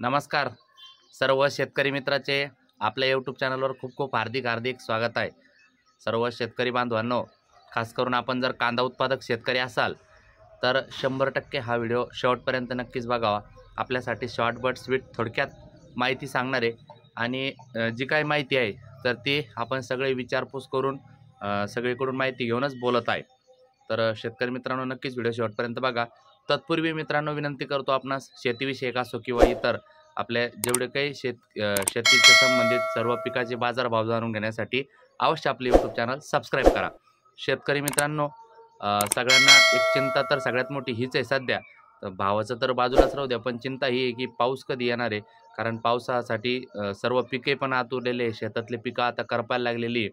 नमस्कार सर्व शेतकरी मित्राचे आपल्या यूट्यूब चॅनलवर खूप खूप हार्दिक हार्दिक स्वागत आहे सर्व शेतकरी बांधवांनो खास करून आपण जर कांदा उत्पादक शेतकरी असाल तर शंभर टक्के हा व्हिडिओ शॉर्टपर्यंत नक्कीच बघावा आपल्यासाठी शॉर्ट बट स्वीट थोडक्यात माहिती सांगणारे आणि जी काही माहिती आहे तर ती आपण सगळे विचारपूस करून सगळीकडून माहिती घेऊनच बोलत आहे तर शेतकरी मित्रांनो नक्कीच व्हिडिओ शेवटपर्यंत बघा तत्पूर्वी मित्रांनो विनंती करतो आपणास शेतीविषयक असो किंवा इतर आपल्या जेवढे काही शेत शेतीच्या संबंधित सर्व पिकाचे बाजारभाव जाणून घेण्यासाठी अवश्य आपले यूट्यूब चॅनल सबस्क्राईब करा शेतकरी मित्रांनो सगळ्यांना एक चिंता तर सगळ्यात मोठी हीच आहे सध्या तर भावाचं तर बाजूलाच राहू द्या पण चिंता ही आहे की पाऊस कधी येणार आहे कारण पावसासाठी सर्व पिके पण आतुरलेले आहे शेतातले पिकं आता करपायला लागलेली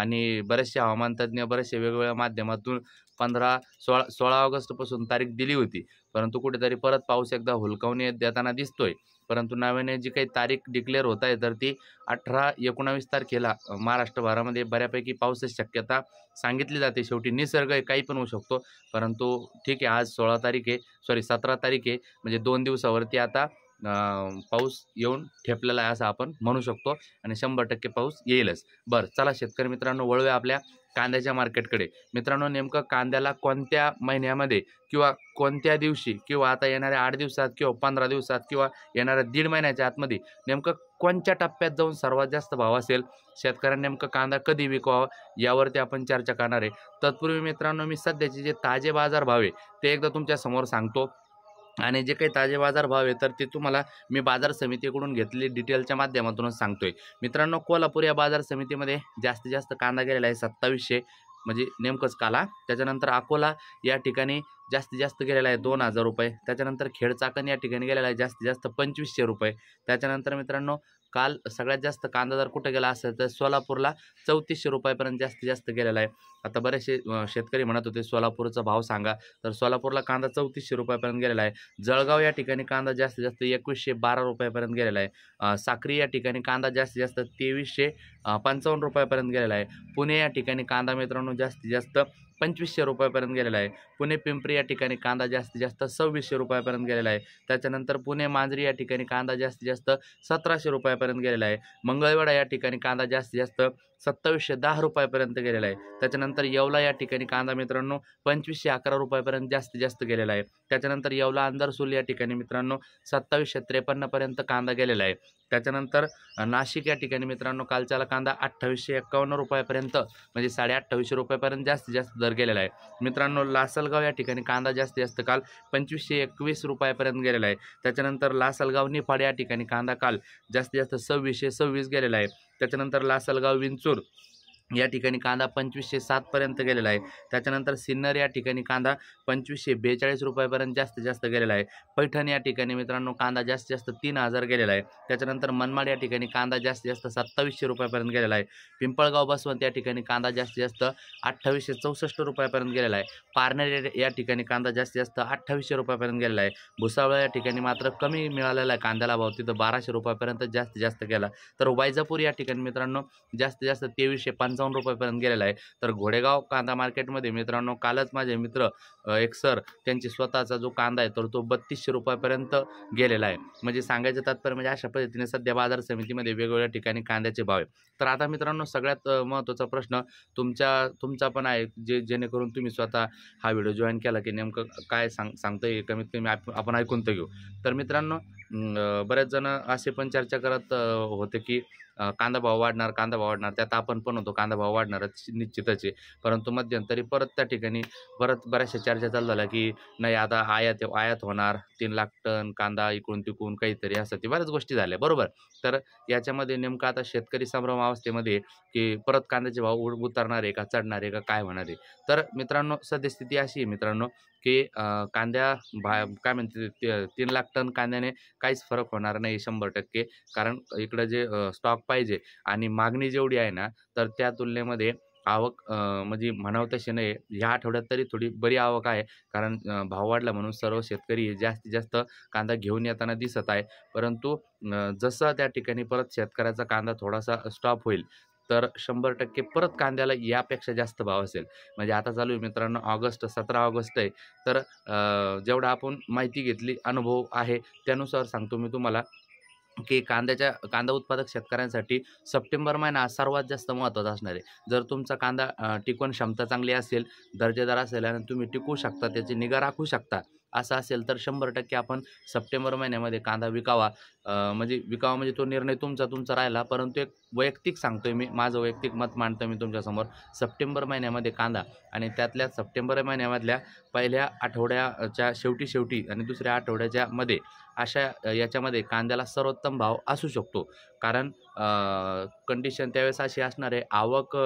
आणि बरेचसे हवामान तज्ज्ञ बरेचसे वेगवेगळ्या माध्यमातून पंधरा सोळा सोळा ऑगस्टपासून तारीख दिली होती परंतु कुठेतरी परत पाऊस एकदा हुलकावून देताना दिसतोय परंतु नव्याने जी काही तारीख डिक्लेअर होत आहे तर ती अठरा एकोणावीस तारखेला महाराष्ट्रभरामध्ये बऱ्यापैकी पावसाची शक्यता सांगितली जाते शेवटी निसर्ग आहे काही पण होऊ शकतो परंतु ठीक आहे आज सोळा तारीख आहे सॉरी सतरा तारीख आहे म्हणजे दोन दिवसावरती आता पाऊस येऊन ठेपलेला आहे असं आपण म्हणू शकतो आणि शंभर टक्के पाऊस येईलच बरं चला शेतकरी मित्रांनो वळूया आपल्या कांद्याच्या मार्केटकडे मित्रांनो नेमकं कांद्याला कोणत्या महिन्यामध्ये किंवा कोणत्या दिवशी किंवा आता येणाऱ्या आठ दिवसात किंवा पंधरा दिवसात किंवा येणाऱ्या दीड महिन्याच्या आतमध्ये नेमकं कोणत्या टप्प्यात जाऊन सर्वात जास्त भाव असेल शेतकऱ्यांनी नेमकं कांदा कधी विकवावा यावरती आपण चर्चा करणार आहे तत्पूर्वी मित्रांनो मी सध्याचे जे ताजे बाजार भाव आहे ते एकदा तुमच्यासमोर सांगतो आणि जे काही ताजे बाजार भाव आहे तर ते तुम्हाला मी बाजार समितीकडून घेतलेली डिटेलच्या माध्यमातूनच सांगतोय मित्रांनो कोल्हापूर या बाजार समितीमध्ये जास्तीत जास्त कांदा गेलेला आहे सत्तावीसशे म्हणजे नेमकंच काला त्याच्यानंतर अकोला या ठिकाणी जास्तीत जास्त गेलेला आहे दोन हजार रुपये त्याच्यानंतर खेडचाकण या ठिकाणी गेलेला आहे जास्तीत जास्त पंचवीसशे रुपये त्याच्यानंतर मित्रांनो काल सगळ्यात जास्त कांदा जर कुठं गेला असेल तर सोलापूरला चौतीसशे रुपयापर्यंत जास्तीत जास्त गेलेला आहे आता बरेचसे शेतकरी म्हणत होते सोलापूरचा भाव सांगा तर सोलापूरला कांदा चौतीसशे रुपयापर्यंत गेलेला आहे जळगाव या ठिकाणी कांदा जास्तीत जास्त एकवीसशे बारा रुपयापर्यंत गेलेला आहे साक्री या ठिकाणी कांदा जास्तीत जास्त तेवीसशे पंचावन्न रुपयापर्यंत गेलेला आहे पुणे या ठिकाणी कांदा मित्रांनो जास्तीत जास्त पंचवीसशे रुपयापर्यंत गेलेला आहे पुणे पिंपरी या ठिकाणी कांदा जास्तीत जास्त सव्वीसशे रुपयापर्यंत गेलेला आहे त्याच्यानंतर पुणे मांजरी या ठिकाणी कांदा जास्तीत जास्त सतराशे रुपयापर्यंत गेलेला आहे मंगळवेढा या ठिकाणी कांदा जास्तीत जास्त सत्तावीसशे दहा रुपयापर्यंत गेलेला आहे त्याच्यानंतर त्याच्यानंतर येवला या ठिकाणी कांदा मित्रांनो पंचवीसशे अकरा रुपयापर्यंत जास्तीत जास्त गेलेला आहे त्याच्यानंतर येवला अंधारसूल या ठिकाणी मित्रांनो सत्तावीसशे त्रेपन्नपर्यंत कांदा गेलेला आहे त्याच्यानंतर नाशिक या ठिकाणी मित्रांनो कालच्याला कांदा अठ्ठावीसशे एक्कावन्न रुपयापर्यंत म्हणजे साडे अठ्ठावीसशे रुपयापर्यंत जास्तीत जास्त दर गेलेला आहे मित्रांनो लासलगाव या ठिकाणी कांदा जास्तीत जास्त काल पंचवीसशे एकवीस रुपयापर्यंत गेलेला आहे त्याच्यानंतर लासलगाव निफाड या ठिकाणी कांदा काल जास्तीत जास्त सव्वीसशे सव्वीस गेलेला आहे त्याच्यानंतर लासलगाव विंचूर या ठिकाणी कांदा पंचवीसशे सातपर्यंत गेलेला आहे त्याच्यानंतर सिन्नर या ठिकाणी कांदा पंचवीसशे बेचाळीस रुपयापर्यंत जास्तीत जास्त गेलेला आहे पैठण या ठिकाणी मित्रांनो कांदा जास्तीत जास्त तीन हजार गेलेला आहे त्याच्यानंतर मनमाड या ठिकाणी कांदा जास्तीत जास्त सत्तावीसशे रुपयापर्यंत गेलेला आहे पिंपळगाव बसवंत या ठिकाणी कांदा जास्तीत जास्त अठ्ठावीसशे चौसष्ट रुपयापर्यंत गेलेला आहे पारनेर या ठिकाणी कांदा जास्त जास्त अठ्ठावीसशे रुपयापर्यंत गेलेला आहे भुसावळ या ठिकाणी मात्र कमी मिळालेला आहे कांद्याला भाव तिथं बाराशे रुपयापर्यंत जास्तीत जास्त गेला तर वैजापूर या ठिकाणी मित्रांनो जास्तीत जास्त तेवीसशे पन्नास पंचावन्न रुपयापर्यंत गेलेला आहे तर घोडेगाव कांदा मार्केटमध्ये मित्रांनो कालच माझे मित्र एक सर त्यांची स्वतःचा जो कांदा आहे तर तो बत्तीसशे रुपयापर्यंत गेलेला आहे म्हणजे सांगायचं तात्पर्य म्हणजे अशा पद्धतीने सध्या बाजार समितीमध्ये वेगवेगळ्या ठिकाणी कांद्याचे भाव आहे तर आता मित्रांनो सगळ्यात महत्त्वाचा प्रश्न तुमच्या तुमचा पण आहे जे जेणेकरून तुम्ही स्वतः हा व्हिडिओ जॉईन केला की नेमकं काय सांग सांगतं आहे कमीत कमी आपण ऐकून तर घेऊ तर मित्रांनो बरेच जण असे पण चर्चा करत होते की कांदा भाव वाढणार कांदा भाव वाढणार त्यात आपण पण होतो कांदा भाव वाढणारच निश्चितच आहे परंतु मध्यंतरी परत त्या ठिकाणी परत बऱ्याचशा चर्चा चालू झाल्या की नाही आता आयात आयात होणार तीन लाख टन कांदा इकडून तिकडून काहीतरी असं ते बऱ्याच गोष्टी झाल्या बरोबर तर याच्यामध्ये नेमकं आता शेतकरी संभ्रम अवस्थेमध्ये की परत कांद्याचे भाव उतरणार आहे का चढणार आहे का काय होणार आहे तर मित्रांनो सद्यस्थिती अशी आहे मित्रांनो की कांद्या भा काय म्हणते तीन लाख टन कांद्याने काहीच फरक होणार नाही शंभर टक्के कारण इकडं जे स्टॉक पाहिजे आणि मागणी जेवढी आहे ना तर त्या तुलनेमध्ये आवक म्हणजे म्हणावं तशी नाही ह्या आठवड्यात तरी थोडी बरी आवक आहे कारण भाव वाढला म्हणून सर्व शेतकरी जास्तीत जास्त कांदा घेऊन येताना दिसत आहे परंतु जसं त्या ठिकाणी परत शेतकऱ्याचा कांदा थोडासा स्टॉप होईल तर शंभर टक्के परत कांद्याला यापेक्षा जास्त भाव असेल म्हणजे आता चालू आहे मित्रांनो ऑगस्ट सतरा ऑगस्ट आहे तर जेवढा आपण माहिती घेतली अनुभव आहे त्यानुसार सांगतो मी तुम्हाला की कांद्याच्या कांदा उत्पादक शेतकऱ्यांसाठी सप्टेंबर महिना सर्वात जास्त महत्त्वाचा असणार आहे जर तुमचा कांदा टिकवण क्षमता चांगली असेल दर्जेदार असेल आणि तुम्ही टिकू शकता त्याची निगा राखू शकता असं असेल तर शंभर टक्के आपण सप्टेंबर महिन्यामध्ये कांदा विकावा म्हणजे विकावा म्हणजे तो निर्णय तुमचा तुमचा राहिला परंतु एक वैयक्तिक सांगतोय मी माझं वैयक्तिक मत मांडतो मी तुमच्यासमोर सप्टेंबर महिन्यामध्ये कांदा आणि त्यातल्या सप्टेंबर महिन्यामधल्या पहिल्या आठवड्याच्या शेवटी शेवटी आणि दुसऱ्या आठवड्याच्या मध्ये अशा याच्यामध्ये कांद्याला सर्वोत्तम भाव असू शकतो कारण कंडिशन त्यावेळेस अशी असणार आहे आवक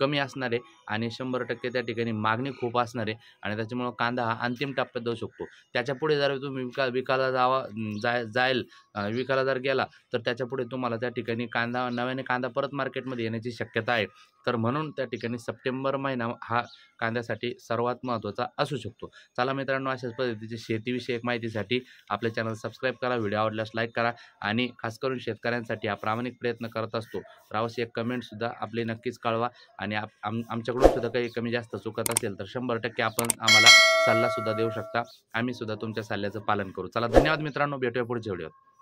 कमी असणार आहे आणि शंभर टक्के त्या ठिकाणी मागणी खूप असणार आहे आणि त्याच्यामुळं कांदा हा अंतिम टप्प्यात जाऊ शकतो त्याच्यापुढे जर तुम्ही विका विकायला जावा जाय जाईल विकायला जर गेला तर त्याच्यापुढे तुम्हाला त्या ठिकाणी कांदा नव्याने कांदा परत मार्केटमध्ये येण्याची शक्यता आहे तर म्हणून त्या ठिकाणी सप्टेंबर महिना हा कांद्यासाठी सर्वात महत्त्वाचा असू शकतो चला मित्रांनो अशाच पद्धतीची शेतीविषयक माहितीसाठी आपल्या चॅनल सबस्क्राईब करा व्हिडिओ आवडल्यास लाईक करा आणि खास करून शेतकऱ्यांसाठी हा प्रामाणिक प्रयत्न करत असतो तर एक कमेंटसुद्धा आपले नक्कीच कळवा आणि आप आम आमच्या आमच्याकडून सुद्धा काही कमी जास्त चुकत असेल तर शंभर टक्के आपण आम्हाला सल्ला सुद्धा देऊ शकता आम्ही सुद्धा तुमच्या सल्ल्याचं पालन करू चला धन्यवाद मित्रांनो भेटूया पुढच्या व्हिडिओत